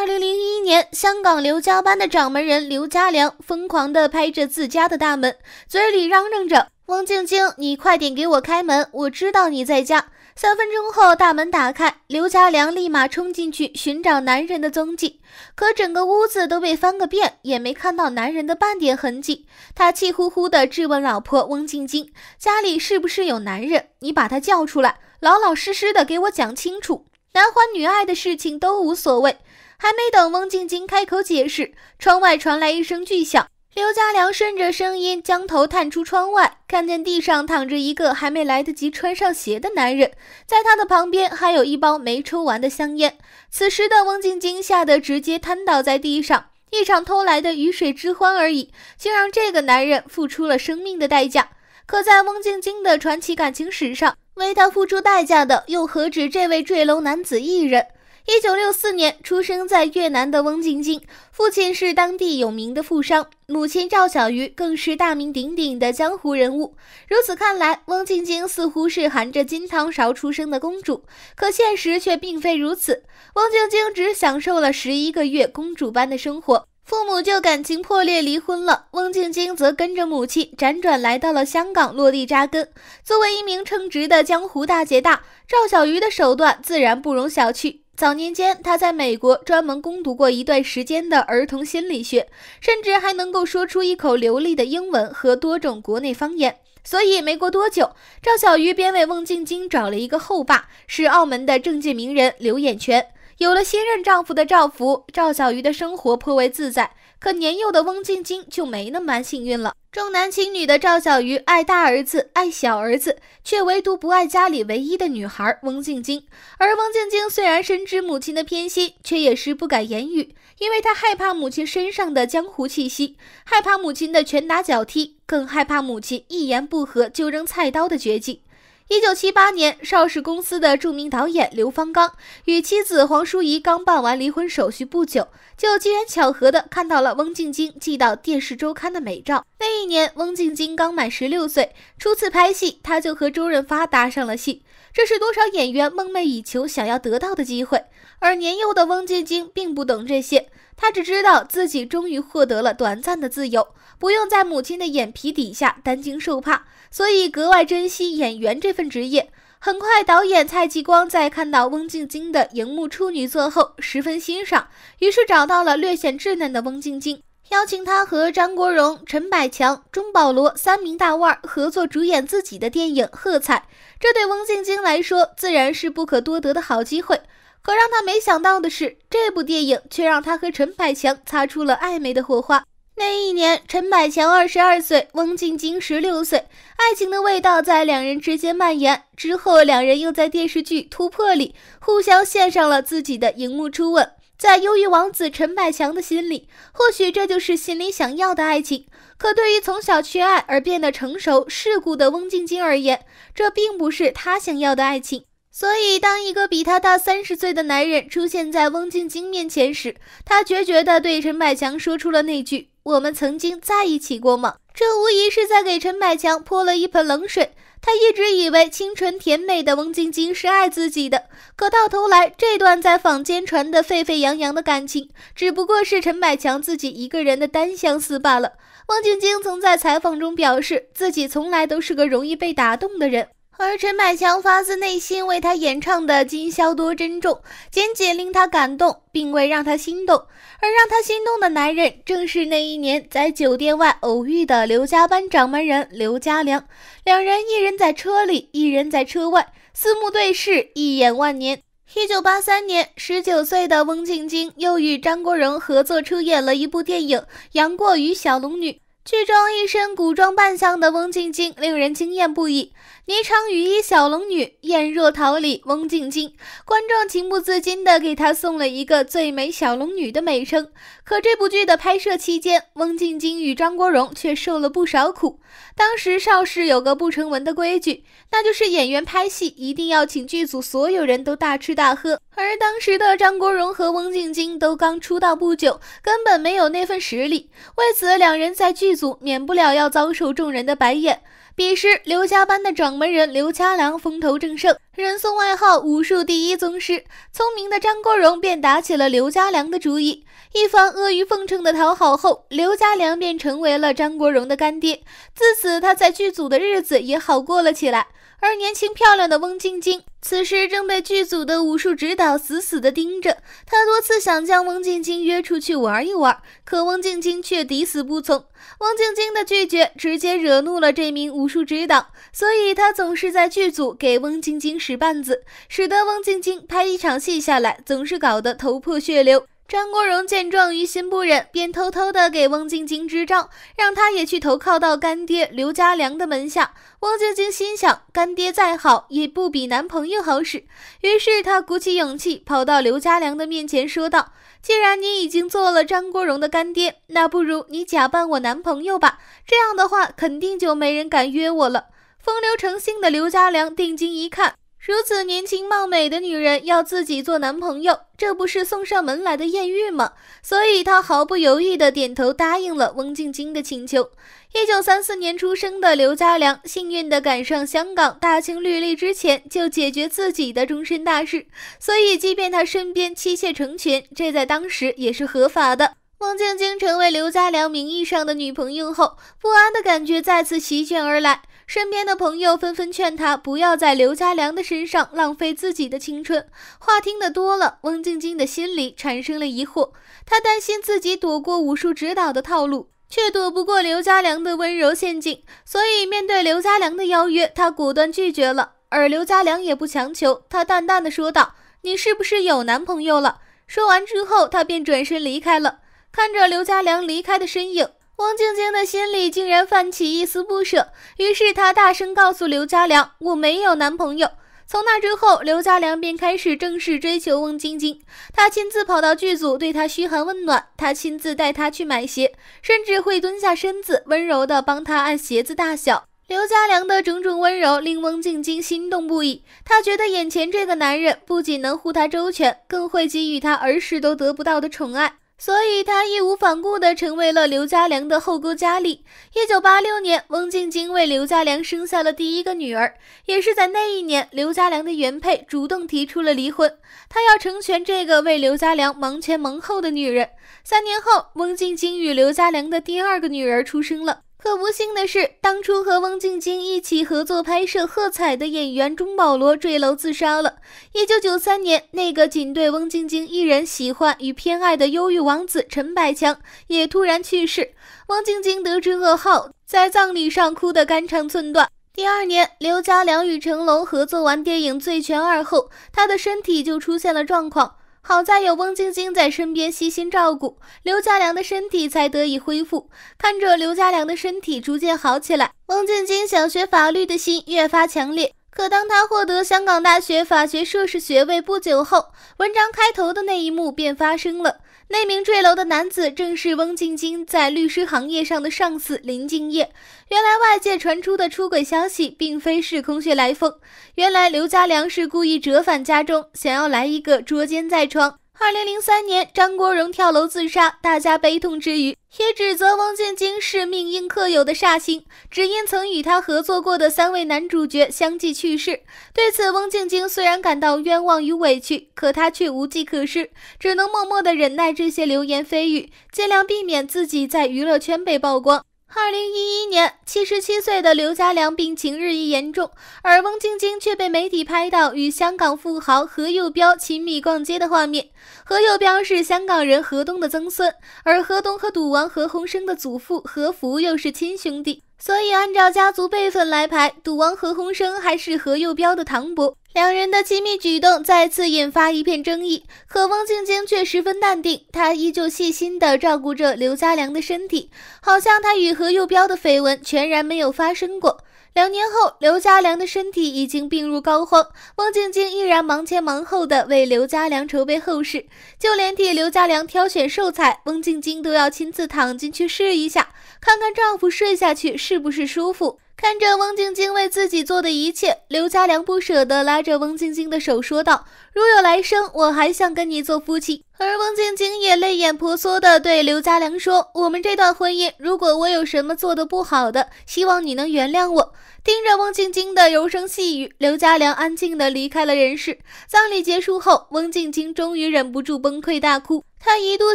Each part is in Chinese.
二零零一年，香港刘家班的掌门人刘家良疯狂地拍着自家的大门，嘴里嚷嚷着：“翁静晶，你快点给我开门，我知道你在家。”三分钟后，大门打开，刘家良立马冲进去寻找男人的踪迹。可整个屋子都被翻个遍，也没看到男人的半点痕迹。他气呼呼地质问老婆翁静晶：“家里是不是有男人？你把他叫出来，老老实实的给我讲清楚，男欢女爱的事情都无所谓。”还没等翁静晶开口解释，窗外传来一声巨响。刘家良顺着声音将头探出窗外，看见地上躺着一个还没来得及穿上鞋的男人，在他的旁边还有一包没抽完的香烟。此时的翁静晶吓得直接瘫倒在地上。一场偷来的鱼水之欢而已，竟让这个男人付出了生命的代价。可在翁静晶的传奇感情史上，为他付出代价的又何止这位坠楼男子一人？一九六四年出生在越南的翁静晶，父亲是当地有名的富商，母亲赵小鱼更是大名鼎鼎的江湖人物。如此看来，翁静晶似乎是含着金汤勺出生的公主，可现实却并非如此。翁静晶只享受了十一个月公主般的生活，父母就感情破裂离婚了。翁静晶则跟着母亲辗转来到了香港落地扎根。作为一名称职的江湖大姐大，赵小鱼的手段自然不容小觑。早年间，他在美国专门攻读过一段时间的儿童心理学，甚至还能够说出一口流利的英文和多种国内方言。所以没过多久，赵小鱼便为孟静晶找了一个后爸，是澳门的政界名人刘衍全。有了新任丈夫的赵福，赵小鱼的生活颇为自在。可年幼的翁静晶就没那么幸运了。重男轻女的赵小鱼爱大儿子，爱小儿子，却唯独不爱家里唯一的女孩翁静晶。而翁静晶虽然深知母亲的偏心，却也是不敢言语，因为她害怕母亲身上的江湖气息，害怕母亲的拳打脚踢，更害怕母亲一言不合就扔菜刀的绝技。一九七八年，邵氏公司的著名导演刘方刚与妻子黄淑仪刚办完离婚手续不久，就机缘巧合地看到了翁静晶寄到《电视周刊》的美照。那一年，翁静晶刚满十六岁，初次拍戏，她就和周润发搭上了戏。这是多少演员梦寐以求、想要得到的机会。而年幼的翁静晶并不懂这些，她只知道自己终于获得了短暂的自由。不用在母亲的眼皮底下担惊受怕，所以格外珍惜演员这份职业。很快，导演蔡继光在看到翁静晶的荧幕处女作后，十分欣赏，于是找到了略显稚嫩的翁静晶，邀请她和张国荣、陈百强、钟保罗三名大腕合作主演自己的电影《喝彩》。这对翁静晶来说，自然是不可多得的好机会。可让她没想到的是，这部电影却让她和陈百强擦出了暧昧的火花。那一年，陈百强二十二岁，翁静晶十六岁，爱情的味道在两人之间蔓延。之后，两人又在电视剧《突破》里互相献上了自己的荧幕初吻。在忧郁王子陈百强的心里，或许这就是心里想要的爱情。可对于从小缺爱而变得成熟世故的翁静晶而言，这并不是他想要的爱情。所以，当一个比他大三十岁的男人出现在翁静晶面前时，他决绝地对陈百强说出了那句。我们曾经在一起过吗？这无疑是在给陈百强泼了一盆冷水。他一直以为清纯甜美的翁晶晶是爱自己的，可到头来，这段在坊间传得沸沸扬扬的感情，只不过是陈百强自己一个人的单相思罢了。汪晶晶曾在采访中表示，自己从来都是个容易被打动的人。而陈百强发自内心为他演唱的《今宵多珍重》，仅仅令他感动，并未让他心动。而让他心动的男人，正是那一年在酒店外偶遇的刘家班掌门人刘家良。两人一人在车里，一人在车外，四目对视，一眼万年。一九八三年，十九岁的翁静晶又与张国荣合作出演了一部电影《杨过与小龙女》，剧中一身古装扮相的翁静晶令人惊艳不已。霓裳羽衣小龙女，艳若桃李翁静晶，观众情不自禁的给她送了一个“最美小龙女”的美称。可这部剧的拍摄期间，翁静晶与张国荣却受了不少苦。当时邵氏有个不成文的规矩，那就是演员拍戏一定要请剧组所有人都大吃大喝。而当时的张国荣和翁静晶都刚出道不久，根本没有那份实力，为此两人在剧组免不了要遭受众人的白眼。彼时，刘家班的掌门人刘家良风头正盛，人送外号“武术第一宗师”。聪明的张国荣便打起了刘家良的主意，一番阿谀奉承的讨好后，刘家良便成为了张国荣的干爹。自此，他在剧组的日子也好过了起来。而年轻漂亮的翁静晶。此时正被剧组的武术指导死死地盯着，他多次想将翁静晶约出去玩一玩，可翁静晶却抵死不从。翁静晶的拒绝直接惹怒了这名武术指导，所以他总是在剧组给翁静晶使绊子，使得翁静晶拍一场戏下来总是搞得头破血流。张国荣见状于心不忍，便偷偷的给翁静晶支招，让她也去投靠到干爹刘家良的门下。翁静晶心想，干爹再好也不比男朋友好使，于是她鼓起勇气跑到刘家良的面前，说道：“既然你已经做了张国荣的干爹，那不如你假扮我男朋友吧，这样的话肯定就没人敢约我了。”风流成性的刘家良定睛一看。如此年轻貌美的女人要自己做男朋友，这不是送上门来的艳遇吗？所以她毫不犹豫地点头答应了翁静晶的请求。一九三四年出生的刘家良，幸运地赶上香港大清律例之前就解决自己的终身大事，所以即便他身边妻妾成群，这在当时也是合法的。翁静晶成为刘家良名义上的女朋友后，不安的感觉再次席卷而来。身边的朋友纷纷劝她不要在刘家良的身上浪费自己的青春，话听得多了，翁静晶的心里产生了疑惑。她担心自己躲过武术指导的套路，却躲不过刘家良的温柔陷阱，所以面对刘家良的邀约，她果断拒绝了。而刘家良也不强求，他淡淡的说道：“你是不是有男朋友了？”说完之后，他便转身离开了。看着刘家良离开的身影，汪晶晶的心里竟然泛起一丝不舍。于是她大声告诉刘家良：“我没有男朋友。”从那之后，刘家良便开始正式追求汪晶晶。他亲自跑到剧组对她嘘寒问暖，他亲自带她去买鞋，甚至会蹲下身子温柔地帮她按鞋子大小。刘家良的种种温柔令汪晶晶心动不已。她觉得眼前这个男人不仅能护她周全，更会给予她儿时都得不到的宠爱。所以，她义无反顾地成为了刘嘉良的后宫佳丽。一九八六年，翁静晶为刘嘉良生下了第一个女儿。也是在那一年，刘嘉良的原配主动提出了离婚，他要成全这个为刘嘉良忙前忙后的女人。三年后，翁静晶与刘嘉良的第二个女儿出生了。可不幸的是，当初和翁静晶一起合作拍摄《喝彩》的演员钟保罗坠楼自杀了。一九九三年，那个仅对翁静晶一人喜欢与偏爱的忧郁王子陈百强也突然去世。翁静晶得知噩耗，在葬礼上哭得肝肠寸断。第二年，刘嘉良与成龙合作完电影《醉拳二》后，他的身体就出现了状况。好在有翁晶晶在身边悉心照顾，刘家良的身体才得以恢复。看着刘家良的身体逐渐好起来，翁晶晶想学法律的心越发强烈。可当他获得香港大学法学硕士学位不久后，文章开头的那一幕便发生了。那名坠楼的男子正是翁静晶在律师行业上的上司林敬业。原来外界传出的出轨消息并非是空穴来风。原来刘家良是故意折返家中，想要来一个捉奸在床。二零零三年，张国荣跳楼自杀，大家悲痛之余，也指责翁静晶是命硬克有的煞星，只因曾与他合作过的三位男主角相继去世。对此，翁静晶虽然感到冤枉与委屈，可她却无计可施，只能默默的忍耐这些流言蜚语，尽量避免自己在娱乐圈被曝光。二零一一年，七十七岁的刘家良病情日益严重，而翁静晶却被媒体拍到与香港富豪何佑标亲密逛街的画面。何佑标是香港人何东的曾孙，而何东和赌王何鸿燊的祖父何福又是亲兄弟。所以，按照家族辈分来排，赌王何鸿燊还是何佑彪的堂伯，两人的亲密举动再次引发一片争议。可翁静晶却十分淡定，她依旧细心地照顾着刘嘉良的身体，好像她与何佑彪的绯闻全然没有发生过。两年后，刘家良的身体已经病入膏肓，翁静静依然忙前忙后的为刘家良筹备后事，就连替刘家良挑选寿材，翁静静都要亲自躺进去试一下，看看丈夫睡下去是不是舒服。看着翁静静为自己做的一切，刘家良不舍得拉着翁静静的手说道：“如有来生，我还想跟你做夫妻。”而翁静静也泪眼婆娑地对刘家良说：“我们这段婚姻，如果我有什么做得不好的，希望你能原谅我。”听着翁静静的柔声细语，刘家良安静地离开了人世。葬礼结束后，翁静静终于忍不住崩溃大哭。她一度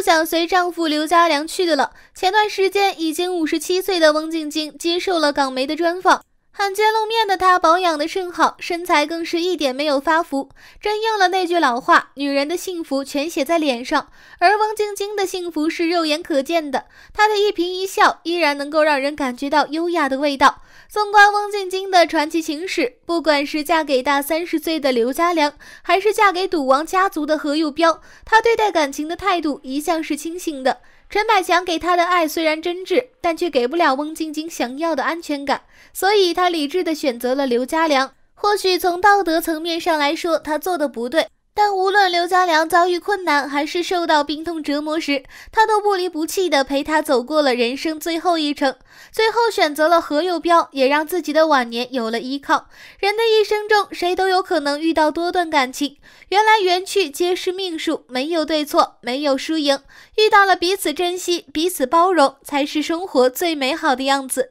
想随丈夫刘家良去了。前段时间，已经五十七岁的翁静晶接受了港媒的专访。罕见露面的她，保养的甚好，身材更是一点没有发福，真应了那句老话：“女人的幸福全写在脸上。”而翁静晶的幸福是肉眼可见的，她的一颦一笑依然能够让人感觉到优雅的味道。纵观翁静晶的传奇情史，不管是嫁给大三十岁的刘嘉良，还是嫁给赌王家族的何佑彪，她对待感情的态度一向是清醒的。陈百强给她的爱虽然真挚，但却给不了翁静晶想要的安全感，所以她理智的选择了刘嘉良。或许从道德层面上来说，他做的不对。但无论刘家良遭遇困难，还是受到病痛折磨时，他都不离不弃的陪他走过了人生最后一程。最后选择了何佑标，也让自己的晚年有了依靠。人的一生中，谁都有可能遇到多段感情，缘来缘去皆是命数，没有对错，没有输赢。遇到了彼此珍惜、彼此包容，才是生活最美好的样子。